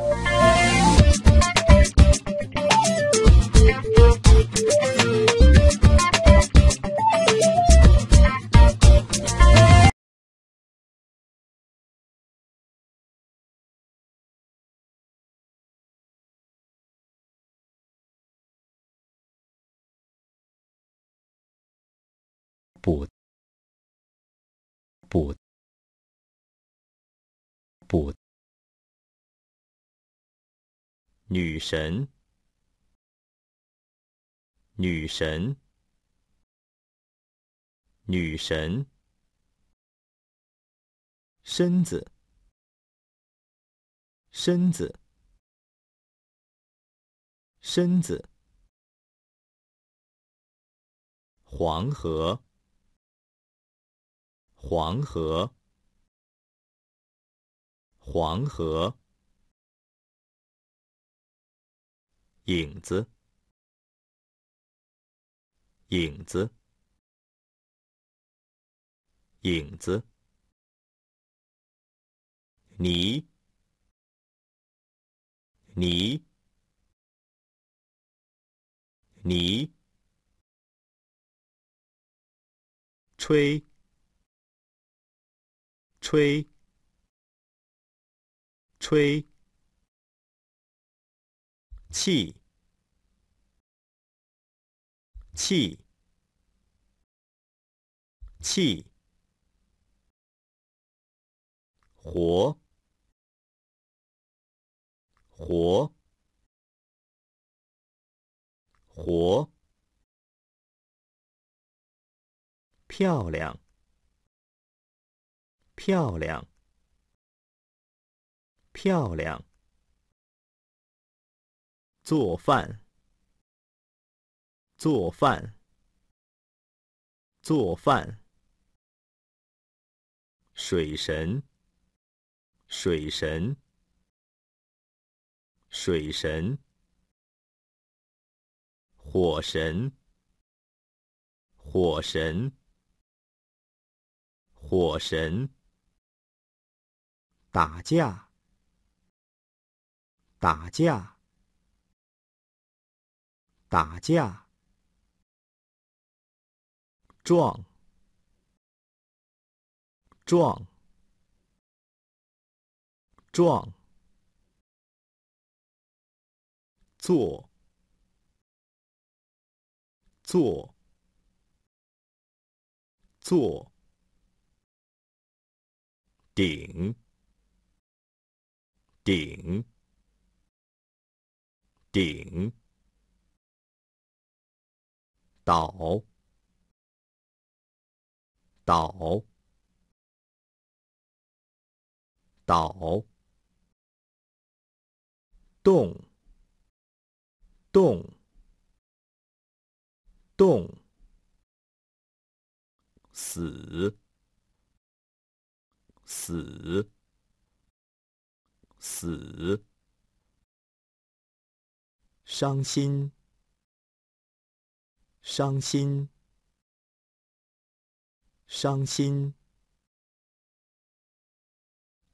you 女神，女神，女神，身子，身子，身子，黄河，黄河，黄河。影子，影子，影子，你，你，你，吹，吹，吹，气。气气活活活漂亮漂亮漂亮做饭。做饭，做饭。水神，水神，水神。火神，火神，火神。打架，打架，打架。撞！撞！撞！坐！坐！坐！顶！顶！顶！倒！倒，倒，动，动，动，死，死，死，伤心，伤心。伤心。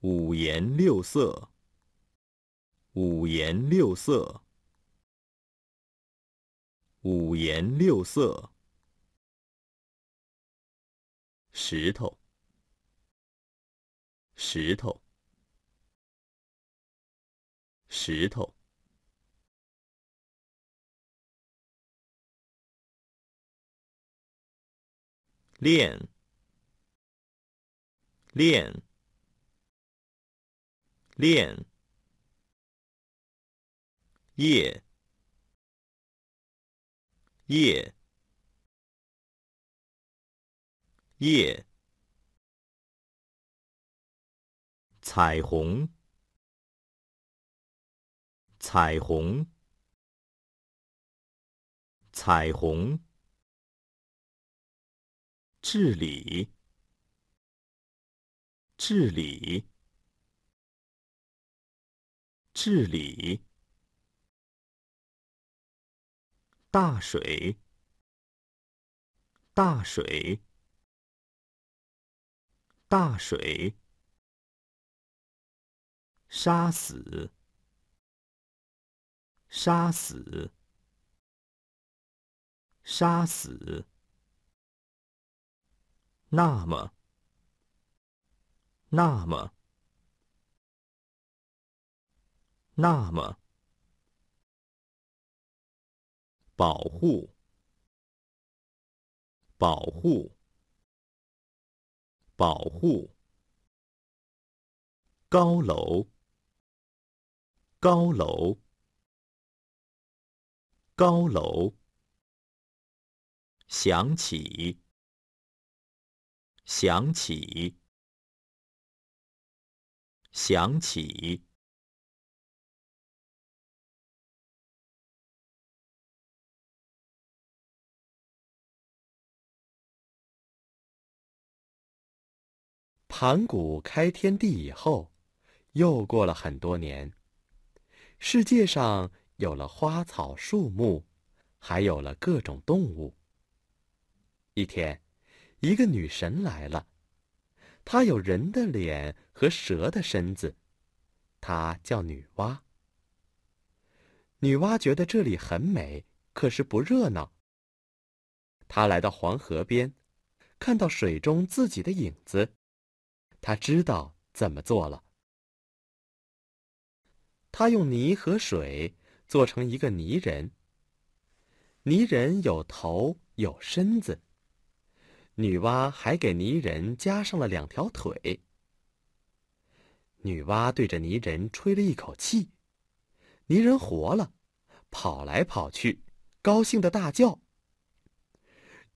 五颜六色。五颜六色。五颜六色。石头。石头。石头。练。练，练，夜，夜，夜，彩虹，彩虹，彩虹，治理。治理，治理，大水，大水，大水，杀死，杀死，杀死。那么。那么，那么，保护，保护，保护，高楼，高楼，高楼，响起，响起。响起。盘古开天地以后，又过了很多年，世界上有了花草树木，还有了各种动物。一天，一个女神来了，她有人的脸。和蛇的身子，它叫女娲。女娲觉得这里很美，可是不热闹。她来到黄河边，看到水中自己的影子，她知道怎么做了。她用泥和水做成一个泥人。泥人有头有身子。女娲还给泥人加上了两条腿。女娲对着泥人吹了一口气，泥人活了，跑来跑去，高兴的大叫。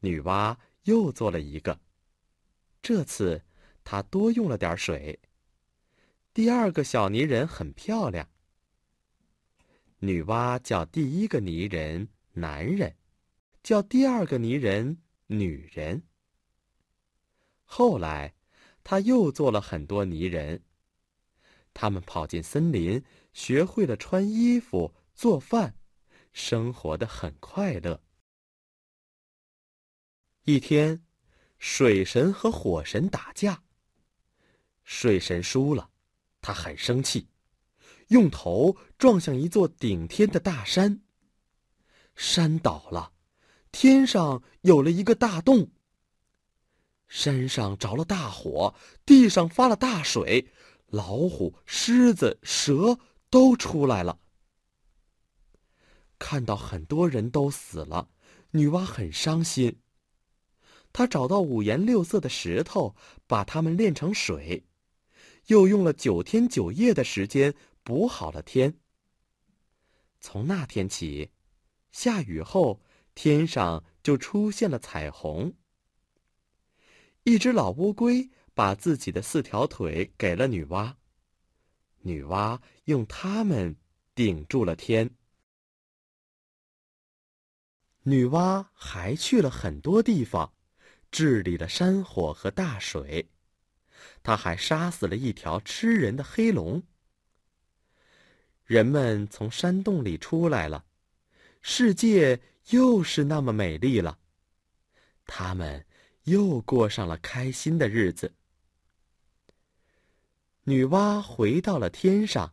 女娲又做了一个，这次她多用了点水。第二个小泥人很漂亮。女娲叫第一个泥人男人，叫第二个泥人女人。后来，她又做了很多泥人。他们跑进森林，学会了穿衣服、做饭，生活的很快乐。一天，水神和火神打架。水神输了，他很生气，用头撞向一座顶天的大山。山倒了，天上有了一个大洞。山上着了大火，地上发了大水。老虎、狮子、蛇都出来了。看到很多人都死了，女娲很伤心。她找到五颜六色的石头，把它们炼成水，又用了九天九夜的时间补好了天。从那天起，下雨后天上就出现了彩虹。一只老乌龟。把自己的四条腿给了女娲，女娲用它们顶住了天。女娲还去了很多地方，治理了山火和大水，她还杀死了一条吃人的黑龙。人们从山洞里出来了，世界又是那么美丽了，他们又过上了开心的日子。女娲回到了天上，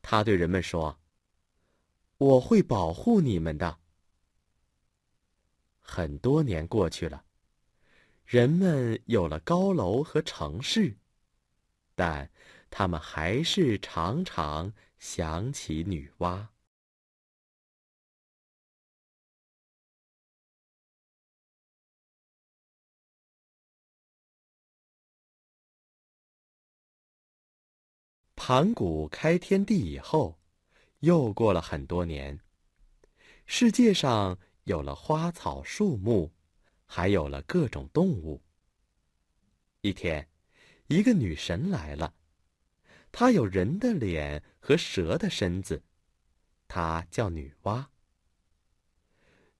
她对人们说：“我会保护你们的。”很多年过去了，人们有了高楼和城市，但他们还是常常想起女娲。盘古开天地以后，又过了很多年，世界上有了花草树木，还有了各种动物。一天，一个女神来了，她有人的脸和蛇的身子，她叫女娲。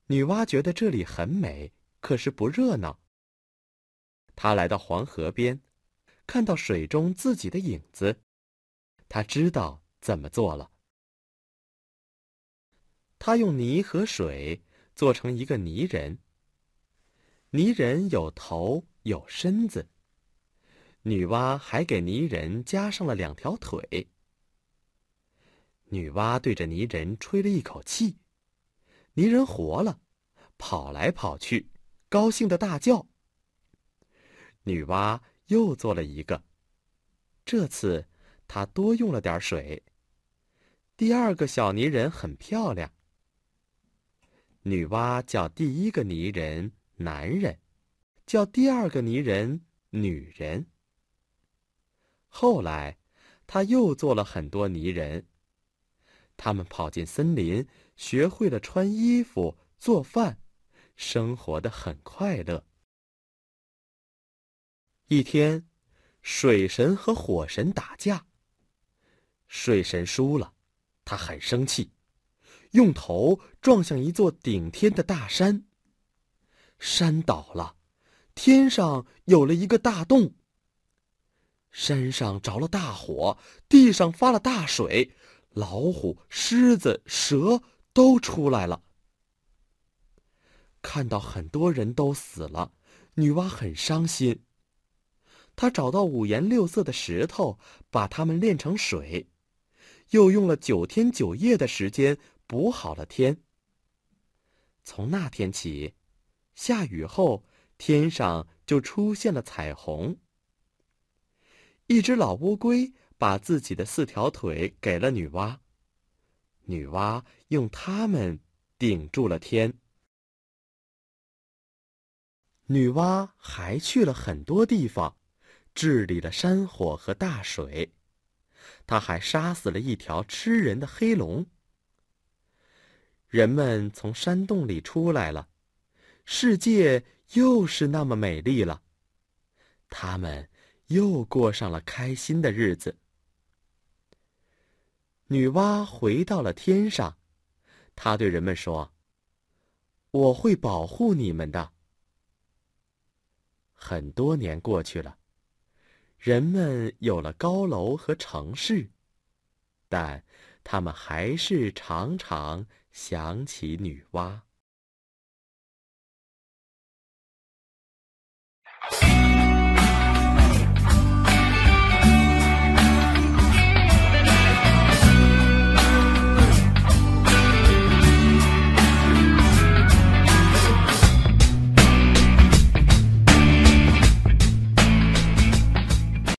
女娲觉得这里很美，可是不热闹。她来到黄河边，看到水中自己的影子。他知道怎么做了。他用泥和水做成一个泥人。泥人有头有身子。女娲还给泥人加上了两条腿。女娲对着泥人吹了一口气，泥人活了，跑来跑去，高兴的大叫。女娲又做了一个，这次。他多用了点水。第二个小泥人很漂亮。女娲叫第一个泥人男人，叫第二个泥人女人。后来，他又做了很多泥人。他们跑进森林，学会了穿衣服、做饭，生活的很快乐。一天，水神和火神打架。水神输了，他很生气，用头撞向一座顶天的大山。山倒了，天上有了一个大洞。山上着了大火，地上发了大水，老虎、狮子、蛇都出来了。看到很多人都死了，女娲很伤心。她找到五颜六色的石头，把它们炼成水。又用了九天九夜的时间补好了天。从那天起，下雨后天上就出现了彩虹。一只老乌龟把自己的四条腿给了女娲，女娲用它们顶住了天。女娲还去了很多地方，治理了山火和大水。他还杀死了一条吃人的黑龙。人们从山洞里出来了，世界又是那么美丽了。他们又过上了开心的日子。女娲回到了天上，她对人们说：“我会保护你们的。”很多年过去了。人们有了高楼和城市，但他们还是常常想起女娲。